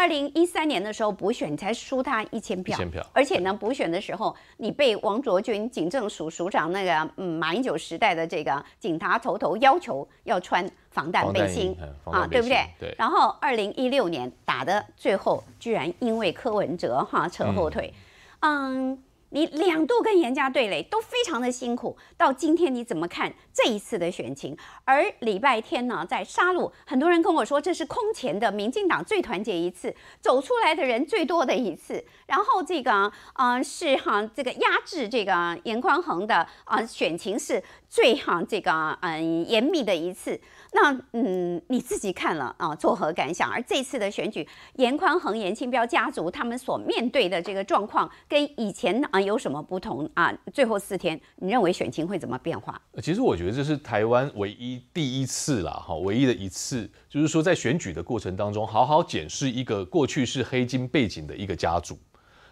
二零一三年的时候补选才输他一千票，而且呢补选的时候你被王卓君警政署署长那个马英九时代的这个警察头头要求要穿防弹背心啊，对不对？对。然后二零一六年打的最后居然因为柯文哲哈扯后腿，嗯。你两度跟严家对垒都非常的辛苦，到今天你怎么看这一次的选情？而礼拜天呢，在沙鹿，很多人跟我说这是空前的民进党最团结一次，走出来的人最多的一次。然后这个，嗯，是哈，这个压制这个严宽恒的啊选情是最哈这个嗯严密的一次。那嗯，你自己看了啊，作何感想？而这次的选举，严宽恒、严庆彪家族他们所面对的这个状况，跟以前啊有什么不同啊？最后四天，你认为选情会怎么变化？其实我觉得这是台湾唯一第一次啦，哈，唯一的一次，就是说在选举的过程当中，好好检视一个过去是黑金背景的一个家族。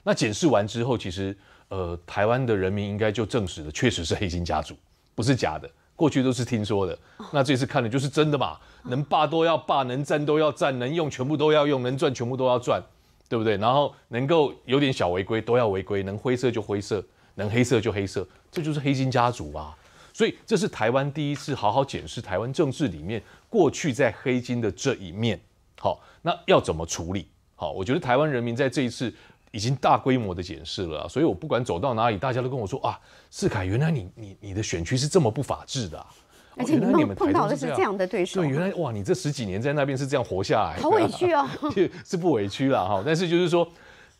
那检视完之后，其实呃，台湾的人民应该就证实了，确实是黑金家族，不是假的。过去都是听说的，那这次看的就是真的嘛？能霸都要霸，能占都要占，能用全部都要用，能赚全部都要赚，对不对？然后能够有点小违规都要违规，能灰色就灰色，能黑色就黑色，这就是黑金家族啊！所以这是台湾第一次好好检视台湾政治里面过去在黑金的这一面。好，那要怎么处理？好，我觉得台湾人民在这一次。已经大规模的检视了，所以我不管走到哪里，大家都跟我说啊，世凯，原来你你你的选区是这么不法治的，原来你们碰到的是这样的对手，对，原来哇，你这十几年在那边是这样活下来，好委屈哦，是不委屈了哈，但是就是说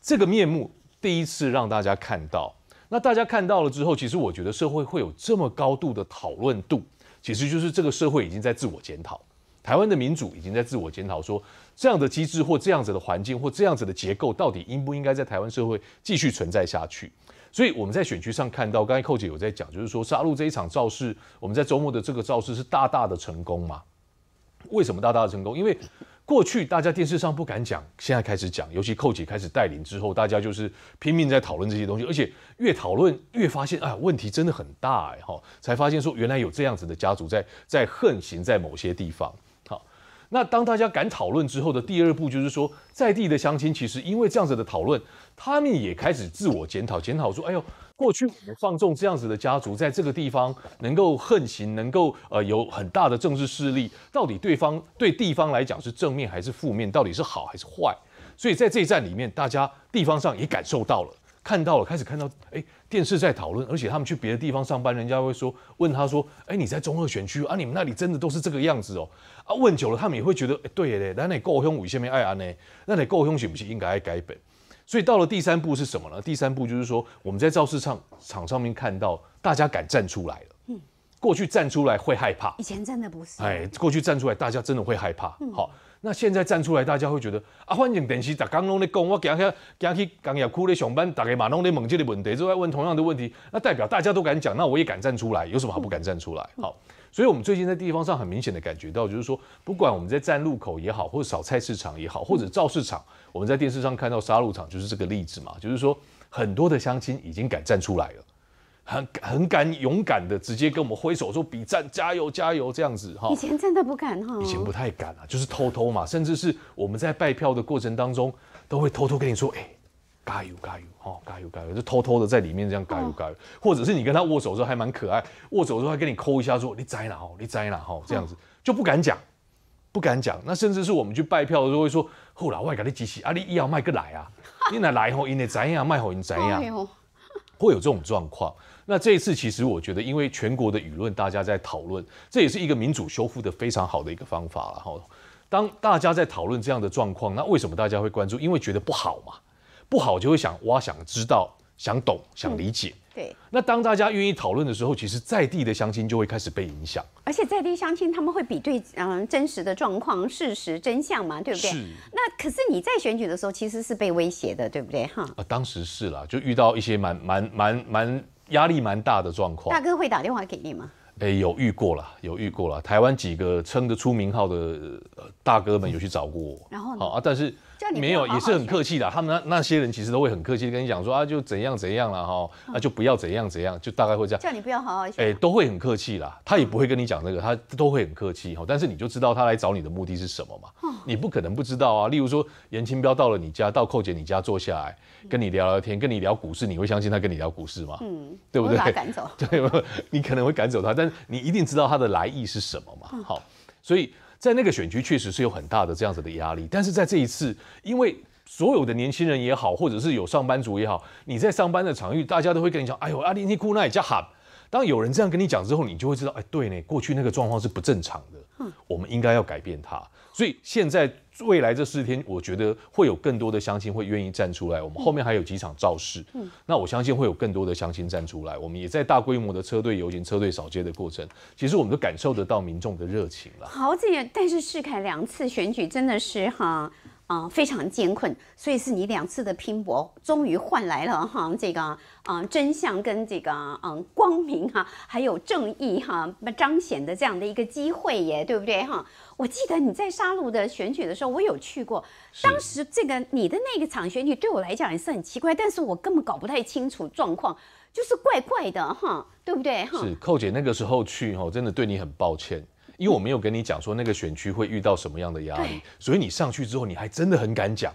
这个面目第一次让大家看到，那大家看到了之后，其实我觉得社会会有这么高度的讨论度，其实就是这个社会已经在自我检讨。台湾的民主已经在自我检讨，说这样的机制或这样子的环境或这样子的结构，到底应不应该在台湾社会继续存在下去？所以我们在选区上看到，刚才寇姐有在讲，就是说杀戮这一场造势，我们在周末的这个造势是大大的成功嘛？为什么大大的成功？因为过去大家电视上不敢讲，现在开始讲，尤其寇姐开始带领之后，大家就是拼命在讨论这些东西，而且越讨论越发现啊，问题真的很大哎哈，才发现说原来有这样子的家族在在横行在某些地方。那当大家敢讨论之后的第二步，就是说在地的乡亲，其实因为这样子的讨论，他们也开始自我检讨，检讨说，哎呦，过去我们放纵这样子的家族在这个地方能够横行，能够呃有很大的政治势力，到底对方对地方来讲是正面还是负面，到底是好还是坏？所以在这一战里面，大家地方上也感受到了。看到了，开始看到，哎，电视在讨论，而且他们去别的地方上班，人家会说，问他说，哎，你在中二选区啊？你们那里真的都是这个样子哦？啊，问久了，他们也会觉得，哎，对咧，那你够凶，五线没爱安呢？那你够凶，是不是应该爱改本。所以到了第三步是什么呢？第三步就是说，我们在造势上场上面看到，大家敢站出来了。嗯，过去站出来会害怕。以前真的不是。哎，过去站出来，大家真的会害怕。好。那现在站出来，大家会觉得啊，反正电视、大家拢在讲，我今日、今日去工业区咧上班，大家嘛拢在问这个问题，都在问同样的问题。那代表大家都敢讲，那我也敢站出来，有什么好不敢站出来？好，所以我们最近在地方上很明显的感觉到，就是说，不管我们在站路口也好，或者扫菜市场也好，或者造市场，我们在电视上看到杀戮场，就是这个例子嘛，就是说，很多的乡亲已经敢站出来了。很很敢勇敢的直接跟我们挥手说比战加油加油这样子哈，以前真的不敢哈，以前不太敢啊，就是偷偷嘛，甚至是我们在拜票的过程当中，都会偷偷跟你说，哎，加油加油哈，加油加油，就偷偷的在里面这样加油加油，或者是你跟他握手时候还蛮可爱，握手时候还跟你抠一下说你在哪哈，你在哪哈这样子就不敢讲，不敢讲，那甚至是我们去拜票的时候会说，后来我给你支持，啊你以后卖个来啊，你来来吼，因会知影，卖给因知影。会有这种状况，那这一次其实我觉得，因为全国的舆论大家在讨论，这也是一个民主修复的非常好的一个方法了哈。当大家在讨论这样的状况，那为什么大家会关注？因为觉得不好嘛，不好就会想哇，想知道、想懂、想理解。对，那当大家愿意讨论的时候，其实在地的相亲就会开始被影响，而且在地相亲他们会比对嗯真实的状况、事实真相嘛，对不对？是。那可是你在选举的时候其实是被威胁的，对不对？哈。啊，当时是啦，就遇到一些蛮蛮蛮蛮压力蛮大的状况。大哥会打电话给你吗？哎，有遇过了，有遇过了。台湾几个称得出名号的大哥们有去找过我。然后呢？啊，但是。没有，也是很客气的。他们那那些人其实都会很客气，跟你讲说啊，就怎样怎样了哈，那就不要怎样怎样，就大概会这样。叫你不要好好。哎，都会很客气啦，他也不会跟你讲这个，他都会很客气哈。但是你就知道他来找你的目的是什么嘛？你不可能不知道啊。例如说，严清标到了你家，到寇姐你家坐下来，跟你聊聊天，跟你聊股市，你会相信他跟你聊股市吗？嗯，对不对？赶走，对 你可能会赶走他，但是你一定知道他的来意是什么嘛？好，所以。在那个选区确实是有很大的这样子的压力，但是在这一次，因为所有的年轻人也好，或者是有上班族也好，你在上班的场域，大家都会跟你讲：“哎呦，阿你你姑奈，也喊。”当有人这样跟你讲之后，你就会知道，哎，对呢，过去那个状况是不正常的，嗯，我们应该要改变它。所以现在未来这四天，我觉得会有更多的乡亲会愿意站出来。我们后面还有几场造势，嗯，那我相信会有更多的乡亲站出来。我们也在大规模的车队游行、车队扫街的过程，其实我们都感受得到民众的热情了。好，也但是世凯两次选举真的是哈。啊，非常艰困，所以是你两次的拼搏，终于换来了哈这个啊真相跟这个嗯光明啊，还有正义哈么彰显的这样的一个机会耶，对不对哈？我记得你在杀戮的选举的时候，我有去过，当时这个你的那个场选举对我来讲也是很奇怪，但是我根本搞不太清楚状况，就是怪怪的哈，对不对哈？是寇姐那个时候去哈，真的对你很抱歉。因为我没有跟你讲说那个选区会遇到什么样的压力，所以你上去之后你还真的很敢讲。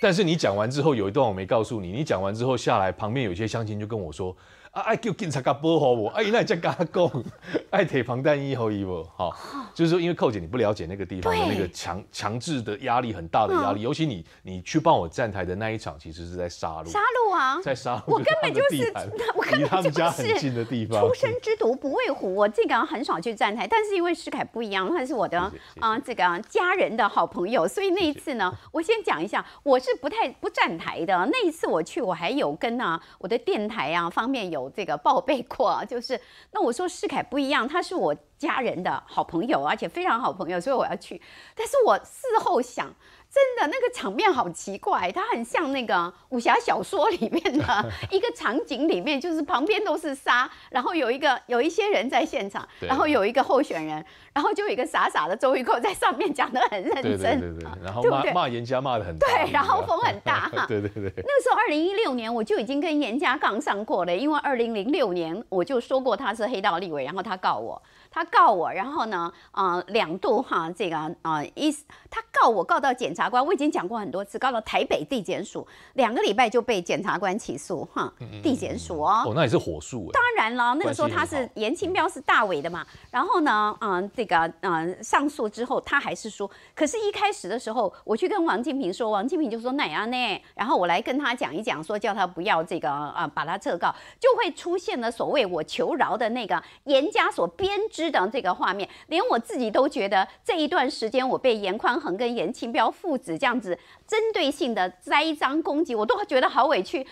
但是你讲完之后有一段我没告诉你，你讲完之后下来，旁边有些乡亲就跟我说。啊！爱叫警察甲保护我，哎，那才甲讲，爱提防弹药伊无，哈，就是说，因为寇姐你不了解那个地方的那个强强制的压力很大的压力，尤其你你去帮我站台的那一场，其实是在杀戮。杀戮啊！在杀戮，我根本就是我根本就是他们家很近的地方。出生之毒不畏虎，我这个很少去站台，但是因为世凯不一样，他是我的啊这个家人的好朋友，所以那一次呢，我先讲一下，我是不太不站台的。那一次我去，我还有跟啊我的电台啊方面有。这个报备过，就是那我说世凯不一样，他是我家人的好朋友，而且非常好朋友，所以我要去。但是我事后想。真的，那个场面好奇怪，它很像那个武侠小说里面的 一个场景，里面就是旁边都是沙，然后有一个有一些人在现场，然后有一个候选人，然后就有一个傻傻的周玉蔻在上面讲的很认真，对对对，然后骂骂严家骂的很对，然后风很大，对对对，那个时候二零一六年我就已经跟严家杠上过了，因为二零零六年我就说过他是黑道立委，然后他告我。他告我，然后呢，啊，两度哈，这个啊，一他告我告到检察官，我已经讲过很多次，告到台北地检署，两个礼拜就被检察官起诉，哈，地检署哦，哦，那也是火速当然了，那个时候他是严清标是大伟的嘛，然后呢，嗯，这个嗯，上诉之后他还是输，可是，一开始的时候我去跟王金平说，王金平就说哪样呢？然后我来跟他讲一讲，说叫他不要这个啊，把他撤告，就会出现了所谓我求饶的那个严家所编织。等这个画面，连我自己都觉得这一段时间我被严宽恒跟严庆彪父子这样子针对性的栽赃攻击，我都觉得好委屈，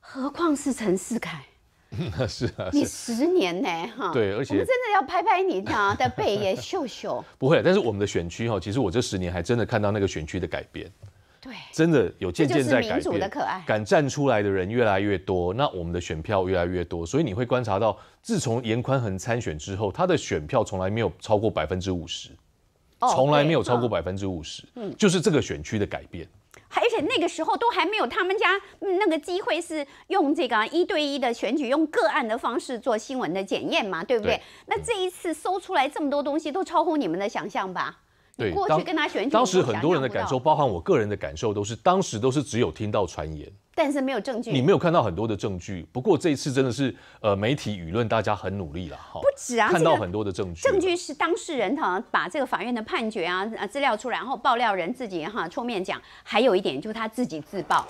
何况是陈世凯？是啊，你十年呢？哈，对，而且我们真的要拍拍你一下，在背也秀秀。不会，但是我们的选区哈，其实我这十年还真的看到那个选区的改变。真的有渐渐在改变，敢站出来的人越来越多，那我们的选票越来越多，所以你会观察到，自从严宽恒参选之后，他的选票从来没有超过百分之五十，从来没有超过百分之五十，就是这个选区的改变。而且那个时候都还没有他们家那个机会是用这个一对一的选举，用个案的方式做新闻的检验嘛，对不对？那这一次搜出来这么多东西，都超乎你们的想象吧？过去跟他选举，当时很多人的感受，包含我个人的感受，都是当时都是只有听到传言，但是没有证据。你没有看到很多的证据，不过这次真的是，呃，媒体舆论大家很努力了，哈，不止啊，看到很多的证据。证据是当事人好像把这个法院的判决啊、资料出来，然后爆料人自己哈出面讲，还有一点就是他自己自曝。